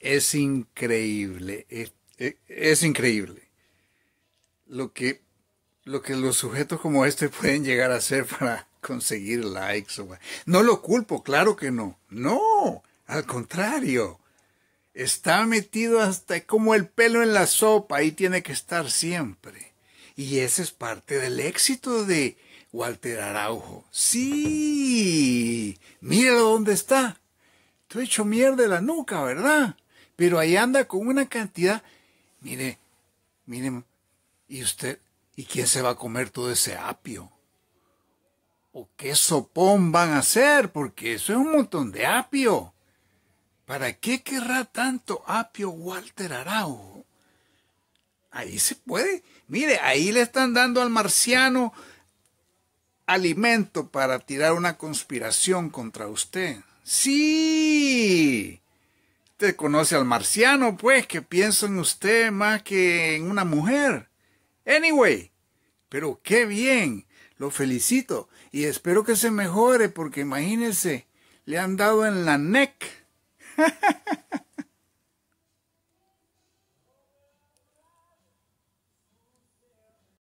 es increíble, eh, eh, es, increíble lo que, lo que los sujetos como este pueden llegar a hacer para conseguir likes. O... No lo culpo, claro que no. No, al contrario. Está metido hasta como el pelo en la sopa ahí tiene que estar siempre. Y ese es parte del éxito de Walter Araujo. Sí, mira dónde está. he hecho mierda de la nuca, ¿verdad? Pero ahí anda con una cantidad. Mire, mire, y usted, ¿y quién se va a comer todo ese apio? ¿O qué sopón van a hacer? Porque eso es un montón de apio. ¿Para qué querrá tanto apio Walter Araujo? Ahí se puede. Mire, ahí le están dando al marciano alimento para tirar una conspiración contra usted. Sí, conoce al marciano, pues, que pienso en usted más que en una mujer. Anyway, pero qué bien. Lo felicito y espero que se mejore porque imagínese, le han dado en la neck.